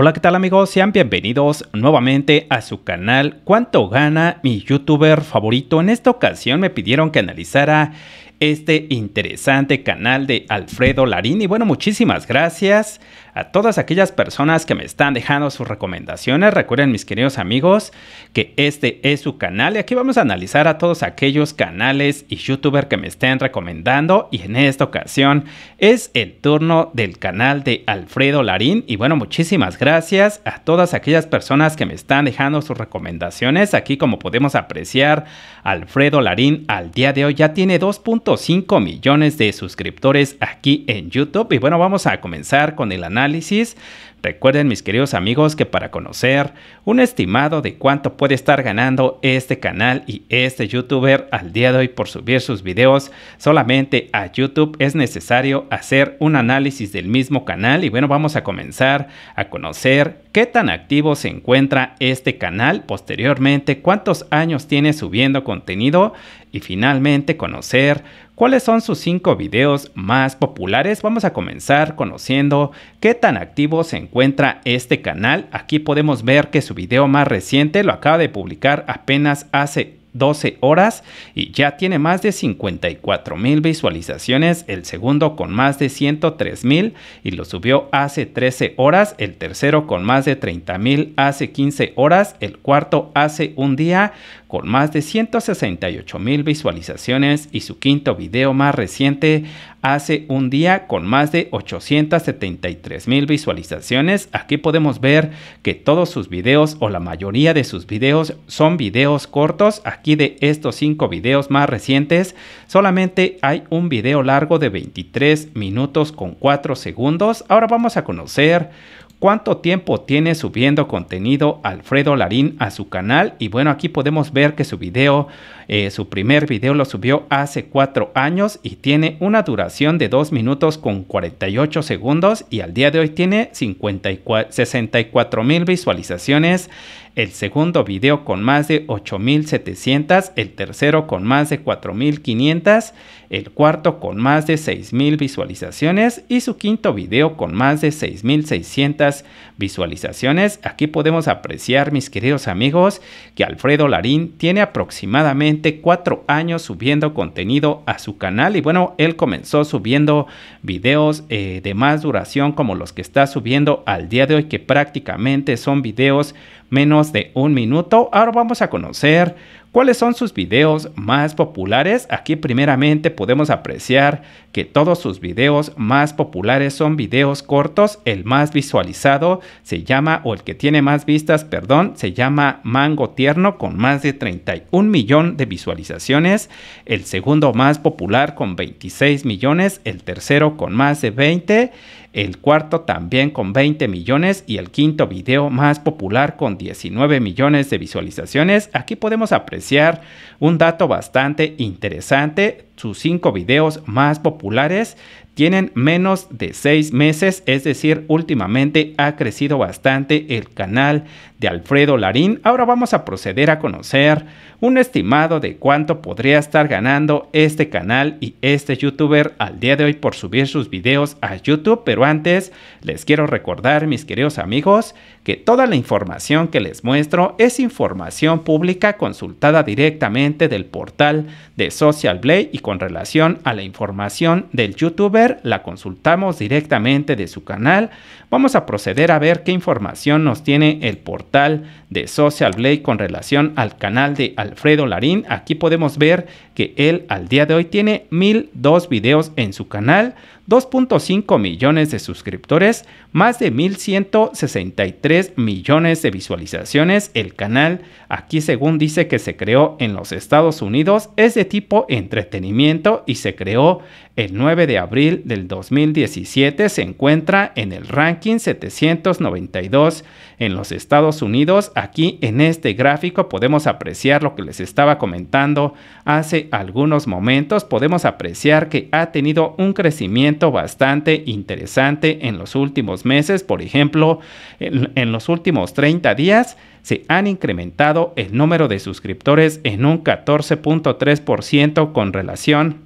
Hola qué tal amigos, sean bienvenidos nuevamente a su canal ¿Cuánto gana mi youtuber favorito? En esta ocasión me pidieron que analizara este interesante canal de Alfredo Larín y bueno muchísimas gracias a todas aquellas personas que me están dejando sus recomendaciones, recuerden mis queridos amigos que este es su canal y aquí vamos a analizar a todos aquellos canales y youtubers que me estén recomendando y en esta ocasión es el turno del canal de Alfredo Larín y bueno muchísimas gracias a todas aquellas personas que me están dejando sus recomendaciones aquí como podemos apreciar Alfredo Larín al día de hoy ya tiene 2.5 millones de suscriptores aquí en YouTube y bueno vamos a comenzar con el análisis análisis Recuerden mis queridos amigos que para conocer un estimado de cuánto puede estar ganando este canal y este youtuber al día de hoy por subir sus videos solamente a YouTube es necesario hacer un análisis del mismo canal y bueno vamos a comenzar a conocer qué tan activo se encuentra este canal posteriormente, cuántos años tiene subiendo contenido y finalmente conocer cuáles son sus cinco videos más populares. Vamos a comenzar conociendo qué tan activo se encuentra encuentra este canal. Aquí podemos ver que su video más reciente lo acaba de publicar apenas hace 12 horas y ya tiene más de 54 mil visualizaciones, el segundo con más de 103 mil y lo subió hace 13 horas, el tercero con más de 30 mil hace 15 horas, el cuarto hace un día con más de 168 mil visualizaciones y su quinto video más reciente hace un día con más de 873 mil visualizaciones. Aquí podemos ver que todos sus videos o la mayoría de sus videos son videos cortos. Aquí de estos cinco videos más recientes, solamente hay un video largo de 23 minutos con 4 segundos. Ahora vamos a conocer cuánto tiempo tiene subiendo contenido Alfredo Larín a su canal. Y bueno, aquí podemos ver que su video, eh, su primer video lo subió hace cuatro años y tiene una duración de 2 minutos con 48 segundos y al día de hoy tiene 54, 64 mil visualizaciones el segundo video con más de 8.700, el tercero con más de 4.500, el cuarto con más de 6.000 visualizaciones y su quinto video con más de 6.600 visualizaciones. Aquí podemos apreciar, mis queridos amigos, que Alfredo Larín tiene aproximadamente ...cuatro años subiendo contenido a su canal y bueno, él comenzó subiendo videos eh, de más duración como los que está subiendo al día de hoy que prácticamente son videos menos de un minuto. Ahora vamos a conocer cuáles son sus videos más populares. Aquí primeramente podemos apreciar que todos sus videos más populares son videos cortos. El más visualizado se llama, o el que tiene más vistas, perdón, se llama Mango Tierno con más de 31 millones de visualizaciones. El segundo más popular con 26 millones. El tercero con más de 20 el cuarto también con 20 millones y el quinto video más popular con 19 millones de visualizaciones. Aquí podemos apreciar un dato bastante interesante. Sus cinco videos más populares tienen menos de seis meses, es decir, últimamente ha crecido bastante el canal de Alfredo Larín. Ahora vamos a proceder a conocer un estimado de cuánto podría estar ganando este canal y este youtuber al día de hoy por subir sus videos a YouTube. Pero antes les quiero recordar, mis queridos amigos, que toda la información que les muestro es información pública consultada directamente del portal de Social Blade y con relación a la información del youtuber la consultamos directamente de su canal. Vamos a proceder a ver qué información nos tiene el portal de Social Blade con relación al canal de Alfredo Larín. Aquí podemos ver que él al día de hoy tiene 1002 videos en su canal, 2.5 millones de suscriptores, más de 1163 millones de visualizaciones. El canal aquí según dice que se creó en los Estados Unidos, es de tipo entretenimiento y se creó el 9 de abril del 2017. Se encuentra en el ranking 792 en los Estados Unidos. Aquí en este gráfico podemos apreciar lo que les estaba comentando hace algunos momentos. Podemos apreciar que ha tenido un crecimiento bastante interesante en los últimos meses. Por ejemplo, en en los últimos 30 días se han incrementado el número de suscriptores en un 14.3% con relación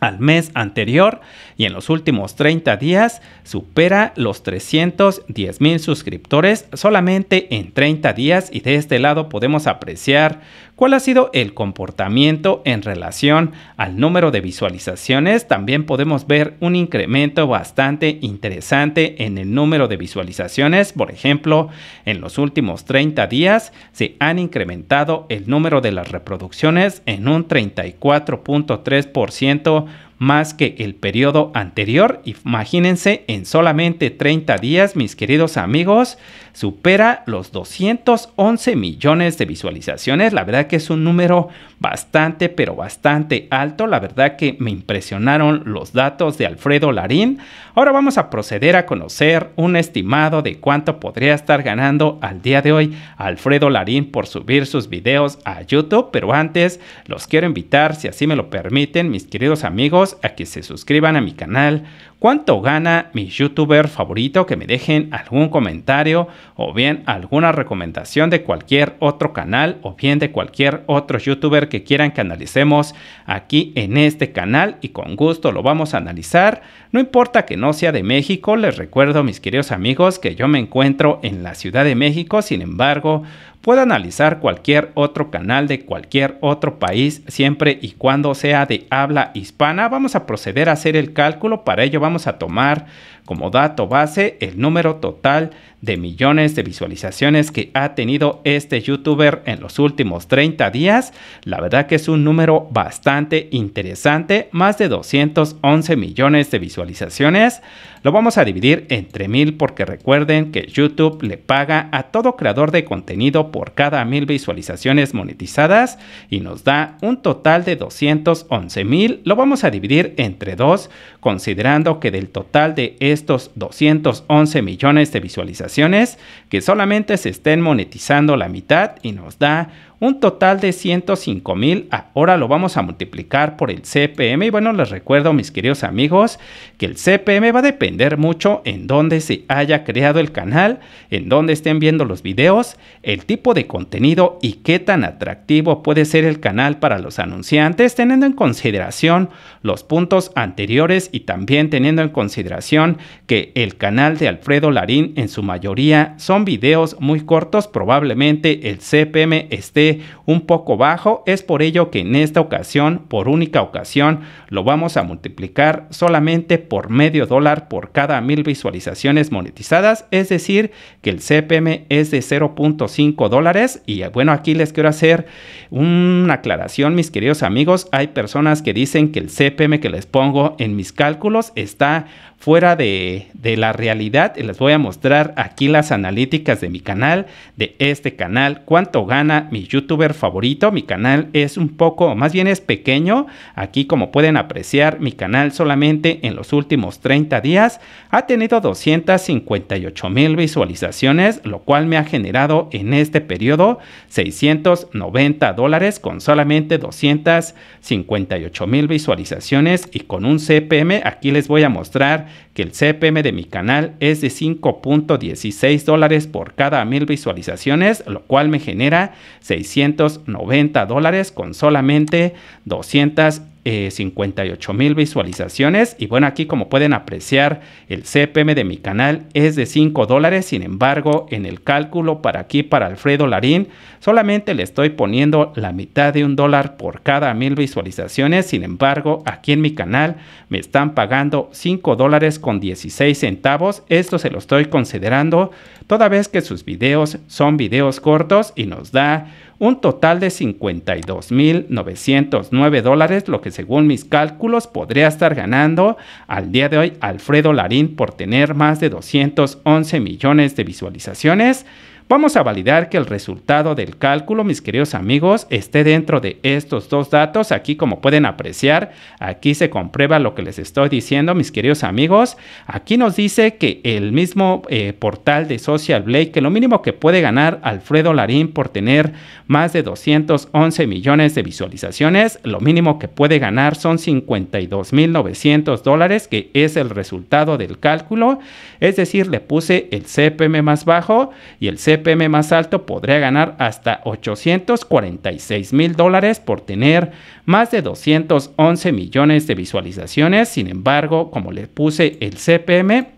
al mes anterior y en los últimos 30 días supera los 310 mil suscriptores solamente en 30 días y de este lado podemos apreciar cuál ha sido el comportamiento en relación al número de visualizaciones, también podemos ver un incremento bastante interesante en el número de visualizaciones. Por ejemplo, en los últimos 30 días se han incrementado el número de las reproducciones en un 34.3% más que el periodo anterior. Imagínense, en solamente 30 días, mis queridos amigos, supera los 211 millones de visualizaciones. La verdad que es un número bastante, pero bastante alto. La verdad que me impresionaron los datos de Alfredo Larín. Ahora vamos a proceder a conocer un estimado de cuánto podría estar ganando al día de hoy Alfredo Larín por subir sus videos a YouTube. Pero antes los quiero invitar, si así me lo permiten, mis queridos amigos, a que se suscriban a mi canal, cuánto gana mi youtuber favorito, que me dejen algún comentario o bien alguna recomendación de cualquier otro canal o bien de cualquier otro youtuber que quieran que analicemos aquí en este canal y con gusto lo vamos a analizar. No importa que no sea de México, les recuerdo mis queridos amigos que yo me encuentro en la Ciudad de México, sin embargo, puedo analizar cualquier otro canal de cualquier otro país siempre y cuando sea de habla hispana. Vamos a proceder a hacer el cálculo, para ello vamos a tomar como dato base el número total de millones de visualizaciones que ha tenido este youtuber en los últimos 30 días. La verdad que es un número bastante interesante, más de 211 millones de visualizaciones. Lo vamos a dividir entre mil porque recuerden que YouTube le paga a todo creador de contenido por cada mil visualizaciones monetizadas y nos da un total de 211 mil. Lo vamos a dividir entre dos, considerando que del total de estos 211 millones de visualizaciones que solamente se estén monetizando la mitad y nos da un total de 105 mil. Ahora lo vamos a multiplicar por el CPM. Y bueno, les recuerdo, mis queridos amigos, que el CPM va a depender mucho en dónde se haya creado el canal, en dónde estén viendo los videos, el tipo de contenido y qué tan atractivo puede ser el canal para los anunciantes, teniendo en consideración los puntos anteriores y también teniendo en consideración que el canal de Alfredo Larín en su mayoría son videos muy cortos, probablemente el CPM esté un poco bajo, es por ello que en esta ocasión, por única ocasión, lo vamos a multiplicar solamente por medio dólar por cada mil visualizaciones monetizadas, es decir, que el CPM es de 0.5 dólares y bueno, aquí les quiero hacer una aclaración, mis queridos amigos, hay personas que dicen que el CPM que les pongo en mis cálculos está fuera de, de la realidad, les voy a mostrar aquí las analíticas de mi canal, de este canal, cuánto gana mi YouTube youtuber favorito. Mi canal es un poco, más bien es pequeño. Aquí como pueden apreciar, mi canal solamente en los últimos 30 días ha tenido 258 mil visualizaciones, lo cual me ha generado en este periodo 690 dólares con solamente 258 mil visualizaciones y con un CPM. Aquí les voy a mostrar que el CPM de mi canal es de 5.16 dólares por cada mil visualizaciones, lo cual me genera 600 690 dólares con solamente 258 eh, mil visualizaciones. Y bueno, aquí como pueden apreciar, el CPM de mi canal es de 5 dólares. Sin embargo, en el cálculo para aquí, para Alfredo Larín, solamente le estoy poniendo la mitad de un dólar por cada mil visualizaciones. Sin embargo, aquí en mi canal me están pagando 5 dólares con 16 centavos. Esto se lo estoy considerando toda vez que sus videos son videos cortos y nos da un total de 52.909 dólares, lo que según mis cálculos podría estar ganando al día de hoy Alfredo Larín por tener más de 211 millones de visualizaciones Vamos a validar que el resultado del cálculo, mis queridos amigos, esté dentro de estos dos datos. Aquí, como pueden apreciar, aquí se comprueba lo que les estoy diciendo, mis queridos amigos. Aquí nos dice que el mismo eh, portal de Social blake que lo mínimo que puede ganar Alfredo Larín por tener más de 211 millones de visualizaciones, lo mínimo que puede ganar son 52.900 dólares, que es el resultado del cálculo. Es decir, le puse el CPM más bajo y el CPM CPM más alto podría ganar hasta 846 mil dólares por tener más de 211 millones de visualizaciones. Sin embargo, como le puse, el CPM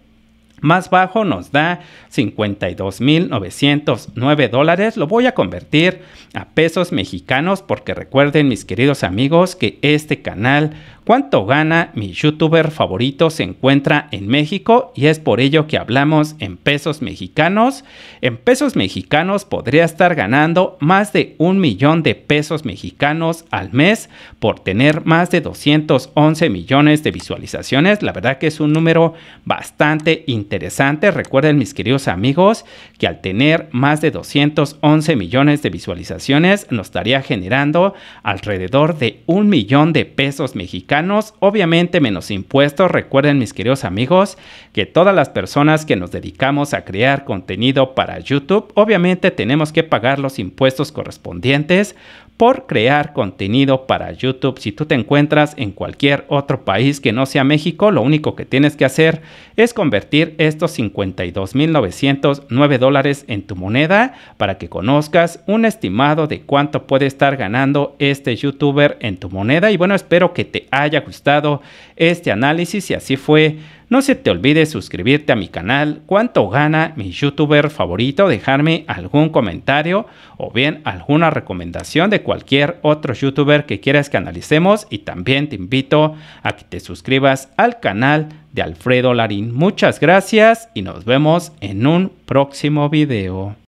más bajo nos da 52.909 dólares. Lo voy a convertir a pesos mexicanos porque recuerden mis queridos amigos que este canal cuánto gana mi youtuber favorito se encuentra en México y es por ello que hablamos en pesos mexicanos. En pesos mexicanos podría estar ganando más de un millón de pesos mexicanos al mes por tener más de 211 millones de visualizaciones. La verdad que es un número bastante interesante interesante. Recuerden mis queridos amigos que al tener más de 211 millones de visualizaciones nos estaría generando alrededor de un millón de pesos mexicanos, obviamente menos impuestos. Recuerden mis queridos amigos que todas las personas que nos dedicamos a crear contenido para YouTube, obviamente tenemos que pagar los impuestos correspondientes por crear contenido para YouTube. Si tú te encuentras en cualquier otro país que no sea México, lo único que tienes que hacer es convertir estos 52.909 dólares en tu moneda para que conozcas un estimado de cuánto puede estar ganando este youtuber en tu moneda. Y bueno, espero que te haya gustado este análisis y así fue no se te olvide suscribirte a mi canal, cuánto gana mi youtuber favorito, dejarme algún comentario o bien alguna recomendación de cualquier otro youtuber que quieras que analicemos y también te invito a que te suscribas al canal de Alfredo Larín. Muchas gracias y nos vemos en un próximo video.